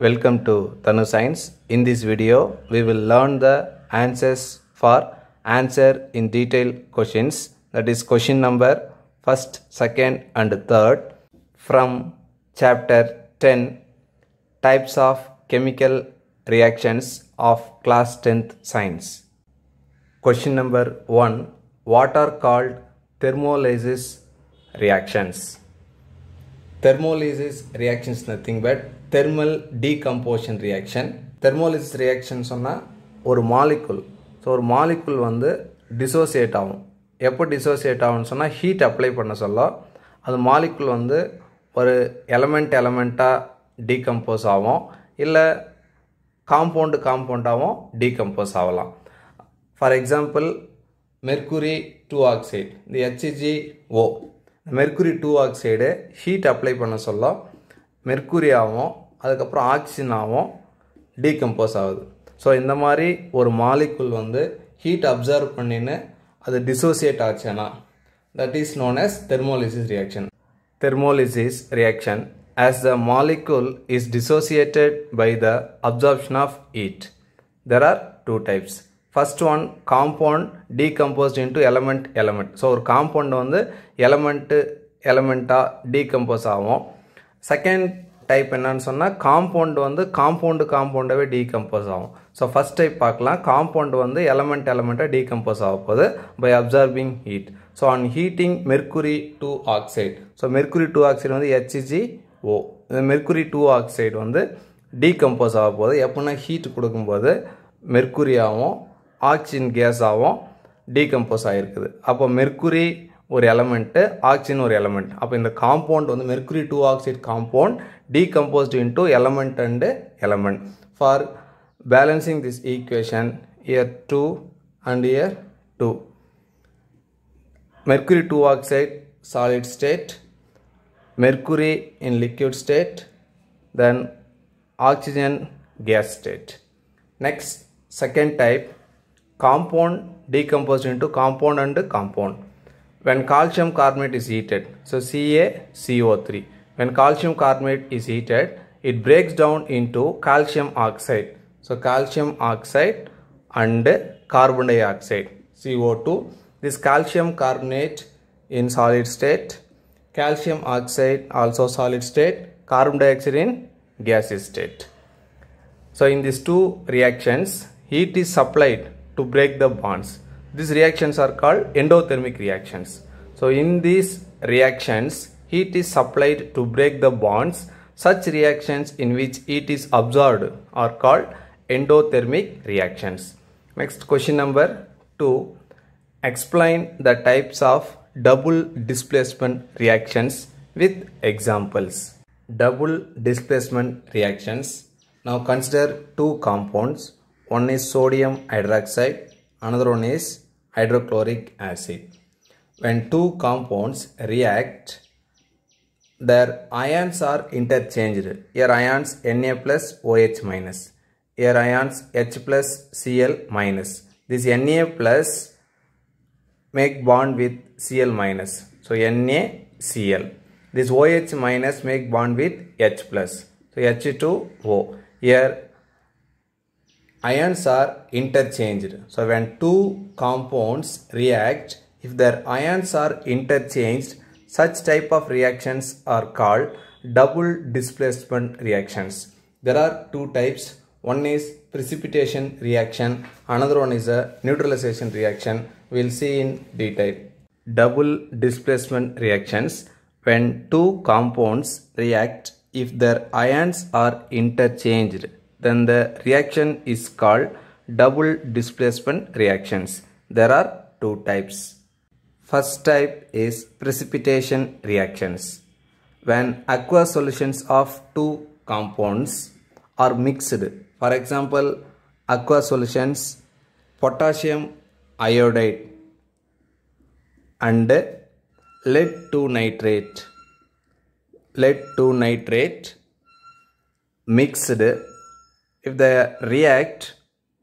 Welcome to Tanu Science. In this video, we will learn the answers for answer in detail questions that is question number first, second and third from chapter 10 types of chemical reactions of class 10th science. Question number 1 what are called thermolysis reactions? Thermolysis reactions nothing but thermal decomposition reaction thermolysis reaction சொன்னால் ஒரு மாலிக்குல் so ஒரு மாலிக்குல் வந்து dissociate ஆகும் எப்போ dissociate ஆகும்னு சொன்னால் heat apply பண்ண சொல்ல அது மாலிக்குல் வந்து ஒரு எலமெண்ட் எலமெண்ட்டாக டீகம்போஸ் ஆகும் இல்லை காம்பவுண்டு காம்பவுண்டாகவும் டீகம்போஸ் ஆகலாம் for example mercury two oxide இந்த H G O mercury two oxide heat apply பண்ண சொல்ல மெர்க்குரி ஆகும் அதுக்கப்புறம் ஆக்சிஜன் ஆகும் டீகம்போஸ் ஆகுது ஸோ இந்த மாதிரி ஒரு மாலிக்குள் வந்து ஹீட் அப்சர்வ் பண்ணின்னு அது டிசோசியேட் ஆச்சுன்னா that is known as thermolysis reaction thermolysis reaction as the molecule is dissociated by the absorption of heat there are two types first one compound decomposed into element element so ஒரு compound வந்து element எலமெண்ட்டாக decompose ஆகும் second type என்னன்னு சொன்னால் compound வந்து compound காம்பவுண்டாகவே decompose ஆகும் so first type பார்க்கலாம் காம்பவுண்டு வந்து எலமெண்ட் எலமெண்ட்டாக டீகம்போஸ் ஆக போகுது by absorbing heat so on heating mercury two oxide so mercury two oxide வந்து ஹெச்ஜி ஓ இந்த மெர்குரி டூ ஆக்சைடு வந்து டீகம்போஸ் ஆக போகுது எப்படின்னா ஹீட் கொடுக்கும்போது மெர்க்குரியாகவும் oxygen gas decompose ஆயிருக்குது அப்போ mercury or element oxygen or element அப்போ the compound the mercury 2 oxide compound decomposed into element and element for balancing this equation here 2 and here 2 mercury 2 oxide solid state mercury in liquid state then oxygen gas state next second type compound decomposed into compound and compound. When calcium carbonate is heated, so CaCO3, when calcium carbonate is heated, it breaks down into calcium oxide. So calcium oxide and carbon dioxide CO2. This calcium carbonate in solid state, calcium oxide also solid state, carbon dioxide in gaseous state. So in these two reactions, heat is supplied to break the bonds. These reactions are called endothermic reactions. So in these reactions, heat is supplied to break the bonds. Such reactions in which heat is absorbed are called endothermic reactions. Next question number 2. Explain the types of double displacement reactions with examples. Double displacement reactions. Now consider two compounds one is sodium hydroxide, another one is hydrochloric acid. When two compounds react, their ions are interchanged. Here ions Na plus OH minus. Here ions H plus Cl minus. This Na plus make bond with Cl minus. So NaCl. This OH minus make bond with H plus. So H2O. Here ions are interchanged. So when two compounds react, if their ions are interchanged, such type of reactions are called double displacement reactions. There are two types. One is precipitation reaction. Another one is a neutralization reaction. We'll see in detail. Double displacement reactions. When two compounds react if their ions are interchanged then the reaction is called double displacement reactions. There are two types. First type is precipitation reactions. When aqueous solutions of two compounds are mixed, for example, aqueous solutions, potassium iodide and lead 2 nitrate, lead 2 nitrate mixed if they react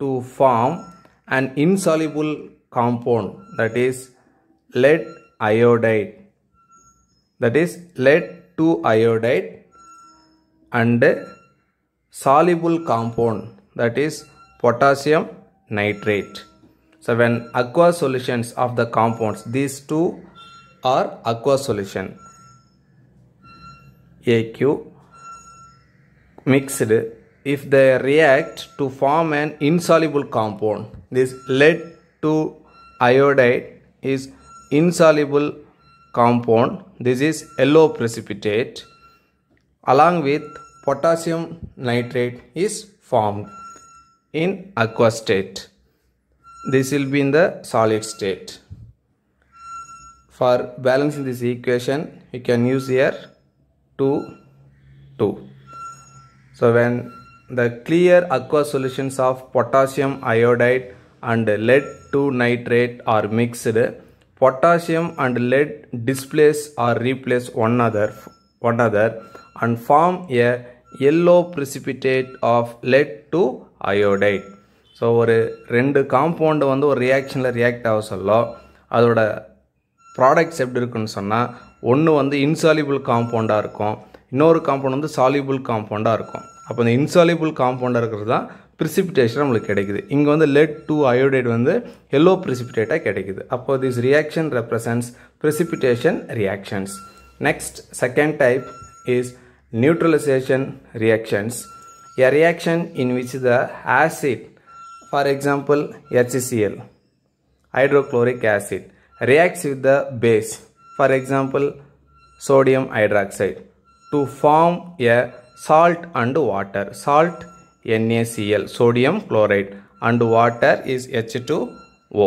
to form an insoluble compound that is lead iodide that is lead to iodide and soluble compound that is potassium nitrate. So when aqua solutions of the compounds these two are aqua solution AQ mixed if they react to form an insoluble compound. This lead to iodide is insoluble compound. This is yellow precipitate along with potassium nitrate is formed in aqueous state. This will be in the solid state. For balancing this equation, you can use here 2, 2. So when the clear aqua solutions of potassium iodide and lead to nitrate are mixed. Potassium and lead displace or replace one another, one another and form a yellow precipitate of lead to iodide. So ஒரு ரெண்டு compound வந்து ஒரு ரியாக்ஷனில் react ஆக சொல்ல அதோட products எப்படி இருக்குன்னு சொன்னால் ஒன்று வந்து இன்சாலிபிள் காம்பவுண்டாக இருக்கும் இன்னொரு காம்பவுண்ட் வந்து சாலிபிள் காம்பவுண்டாக இருக்கும் அப்போ இந்த இன்சாலிபிள் காம்பவுண்டாக இருக்கிறது தான் ப்ரிசிபிடேஷன் நம்மளுக்கு கிடைக்குது இங்கே வந்து லெட் டூ அயோடைட் வந்து எல்லோ ப்ரிசிபிடேட்டாக கிடைக்குது அப்போ this reaction represents precipitation reactions next second type is neutralisation reactions a reaction in which the acid for example HCl hydrochloric acid reacts with the base for example sodium hydroxide to form a salt and water salt NaCl sodium chloride and water is H2O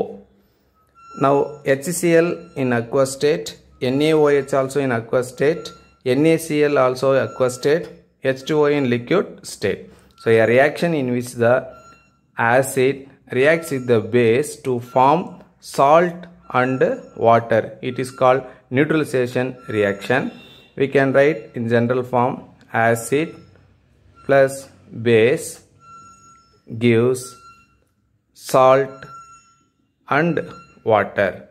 now HCl in aqueous state NaOH also in aqueous state NaCl also aqueous state H2O in liquid state so a reaction in which the acid reacts with the base to form salt and water it is called neutralization reaction we can write in general form acid plus base gives salt and water.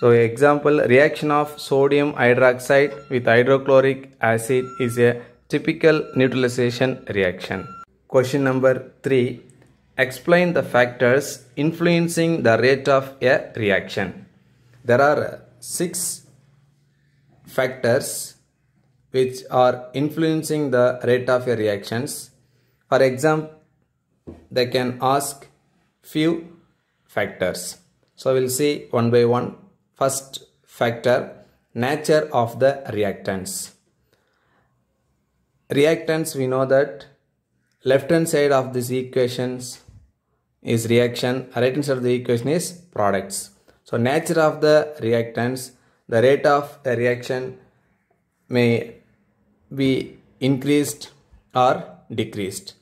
So example reaction of sodium hydroxide with hydrochloric acid is a typical neutralization reaction. Question number 3. Explain the factors influencing the rate of a reaction. There are 6 factors which are influencing the rate of your reactions. For example, they can ask few factors. So we'll see one by one. First factor, nature of the reactants. Reactants, we know that left hand side of these equations is reaction, right hand side of the equation is products. So nature of the reactants, the rate of the reaction may be increased or decreased.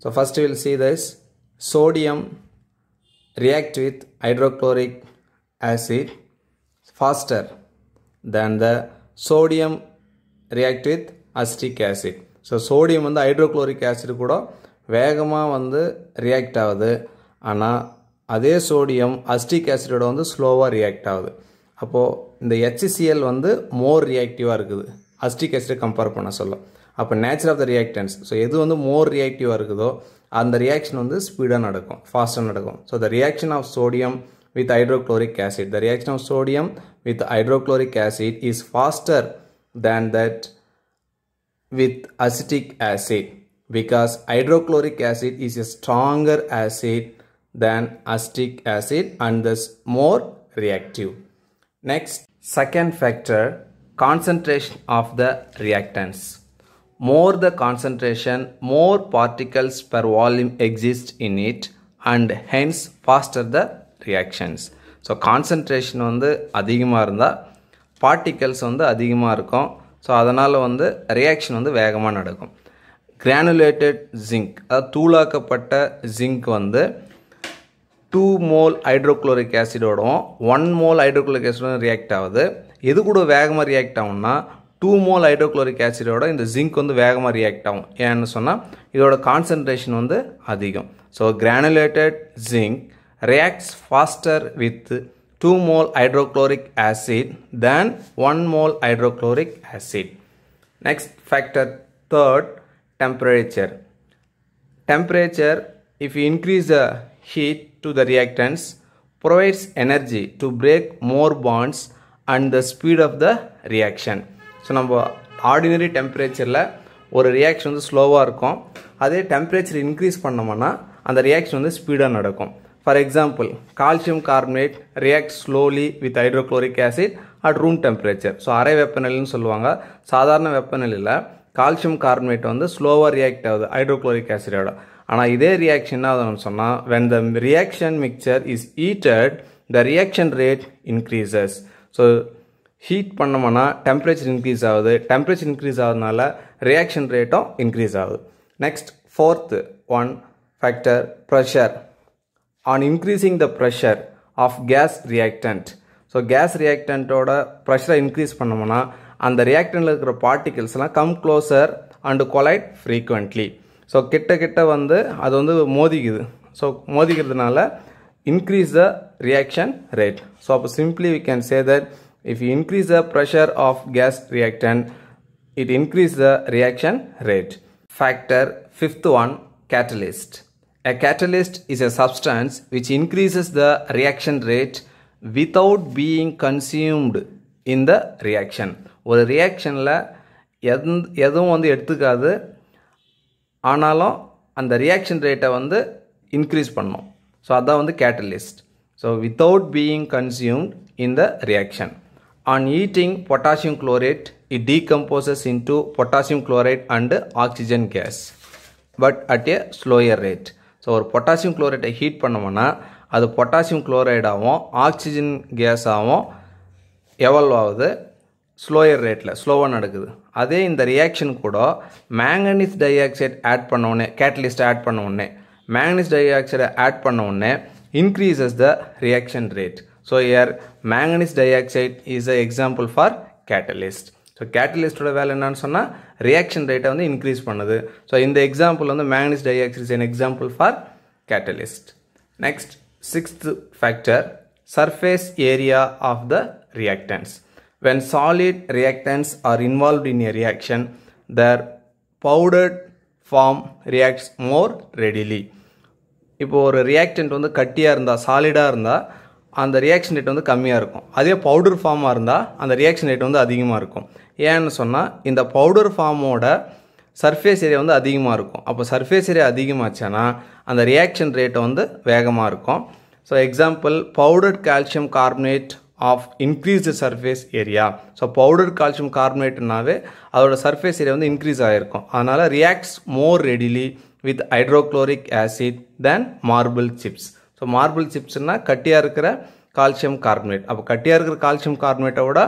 So first we will see this sodium react with hydrochloric acid faster than the sodium react with acetic acid. So sodium so sodium வந்து hydrochloric acid கூட வேகமாக வந்து react ஆகுது ஆனால் அதே sodium acetic ஆசிடோட வந்து ஸ்லோவாக react ஆகுது அப்போது இந்த ஹெச்சிசிஎல் வந்து மோர் ரியாக்டிவாக இருக்குது அஸ்டிக் அசிட்டை கம்பேர் பண்ண சொல்லும் அப்போ nature of the reactants so எது வந்து மோர் ரியாக்டிவாக இருக்குதோ அந்த ரியாக்ஷன் வந்து ஸ்பீடாக நடக்கும் ஃபாஸ்ட்டாக நடக்கும் So the reaction of sodium with hydrochloric acid. The reaction of sodium with hydrochloric acid is faster than that with acetic acid because hydrochloric acid is a stronger acid than acetic acid and thus more reactive. Next, second factor concentration of the reactants more the concentration, more particles per volume exist in it and hence faster the reactions so concentration வந்து அதிகமாக இருந்தால் particles வந்து அதிகமாக இருக்கும் so அதனால் வந்து reaction வந்து வேகமாக நடக்கும் கிரானுலேட்டட் ஜிங்க் அதாவது தூளாக்கப்பட்ட ஜிங்க் வந்து டூ மோல் ஹைட்ரோக்ளோரிக் ஆசிடோடும் ஒன் மோல் ஹைட்ரோக்ளோரிக் ஆசிடோடும் ரியாக்ட் ஆகுது எது கூட வேகமாக ரியாக்ட் ஆகும்னா டூ மோல் ஹைட்ரோக்ளோரிக் ஆசிடோட இந்த ஜிங்க் வந்து வேகமாக ரியாக்ட் ஆகும் ஏன்னு சொன்னால் இதோட கான்சன்ட்ரேஷன் வந்து அதிகம் so granulated zinc reacts faster with two mole hydrochloric acid than one mole hydrochloric acid next factor third temperature. Temperature if increase increase heat to the reactants provides energy to break more bonds and the speed of the reaction so நம்ம ordinary டெம்பரேச்சரில் ஒரு reaction வந்து ஸ்லோவாக இருக்கும் அதே temperature increase பண்ணோம்னா அந்த reaction வந்து ஸ்பீடாக நடக்கும் for example calcium carbonate react slowly with hydrochloric acid at room temperature so அரை வெப்பநிலைன்னு சொல்லுவாங்க சாதாரண வெப்பநிலையில் கால்சியம் கார்பனேட் வந்து ஸ்லோவாக ரியாக்ட் ஆகுது ஹைட்ரோக்ளோரிக் ஆசிடோட ஆனால் இதே ரியாக்ஷன் என்ன ஆகுதுன்னு சொன்னால் when the reaction mixture is heated the reaction rate increases so heat பண்ணோம்னா டெம்பரேச்சர் இன்க்ரீஸ் ஆகுது டெம்பரேச்சர் இன்க்ரீஸ் ஆகுதுனால ரியாக்ஷன் ரேட்டும் இன்க்ரீஸ் ஆகுது next fourth one factor pressure on increasing the pressure of gas reactant so gas ரியாக்டண்ட்டோட ப்ரெஷரை increase பண்ணோம்னா அந்த ரியாக்டனில் இருக்கிற பார்ட்டிகல்ஸ்லாம் come closer and collide frequently so கிட்ட கிட்ட வந்து அது வந்து மோதிக்குது ஸோ மோதிக்கிறதுனால increase the reaction rate. So simply we can say that if you increase the pressure of gas reactant, it increases the reaction rate. Factor fifth one, catalyst. A catalyst is a substance which increases the reaction rate without being consumed in the reaction. reaction ஒரு ரியாக்ஷனில் எந் எதுவும் வந்து எடுத்துக்காது ஆனாலும் அந்த reaction ரேட்டை வந்து increase பண்ணும் So அதான் வந்து catalyst. So without being consumed in the reaction. On eating potassium chlorate, it decomposes into potassium chloride and oxygen gas. But at a slower rate. So ஒரு பொட்டாசியம் குளோரைட்டை ஹீட் பண்ணோம்னா அது potassium குளோரைடாகவும் oxygen கேஸாகவும் எவல்வ் ஆகுது slower ரேட்டில் ஸ்லோவாக நடக்குது அதே இந்த ரியாக்ஷன் கூட மேங்கனீஸ் டை ஆக்சைடு ஆட் பண்ண உடனே கேட்டலிஸ்ட் ஆட் பண்ண உடனே மேங்கனீஸ் டை ஆக்சைடை ஆட் பண்ண உடனே increases the reaction rate. So here manganese dioxide is an example for catalyst. So catalyst the value reaction rate on the increase. So in the example on the manganese dioxide is an example for catalyst. Next sixth factor surface area of the reactants. When solid reactants are involved in a reaction, their powdered form reacts more readily. இப்போது ஒரு reactant வந்து கட்டியாக இருந்தால் சாலிடாக இருந்தால் அந்த reaction rate வந்து கம்மியாக இருக்கும் அதே பவுடர் ஃபார்மாக இருந்தால் அந்த ரியாக்ஷன் ரேட் வந்து அதிகமாக இருக்கும் ஏன்னு சொன்னால் இந்த பவுடர் ஃபார்மோட சர்ஃபேஸ் ஏரியா வந்து அதிகமாக இருக்கும் அப்போ சர்ஃபேஸ் ஏரியா அதிகமாச்சுன்னா அந்த ரியாக்ஷன் ரேட்டை வந்து வேகமாக இருக்கும் so example powder calcium carbonate of increased surface area so powder calcium கார்பனேட்னாவே அதோட சர்ஃபேஸ் ஏரியா வந்து இன்க்ரீஸ் ஆகிருக்கும் அதனால் reacts more readily with hydrochloric acid than marble chips so marble சிப்ஸ்னால் கட்டியாக இருக்கிற கால்சியம் கார்பனேட் அப்போ கட்டியாக இருக்கிற கால்சியம் கார்பனேட்டை விட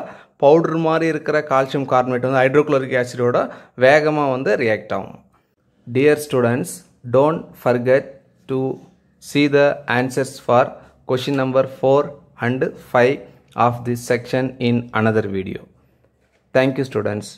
பவுடர் மாதிரி இருக்கிற கால்சியம் கார்பனேட் வந்து ஹைட்ரோக்ளோரிக் ஆசிடோட வேகமாக வந்து ரியாக்ட் ஆகும் dear students don't forget to see the answers for question number four and five of the section in another video thank you students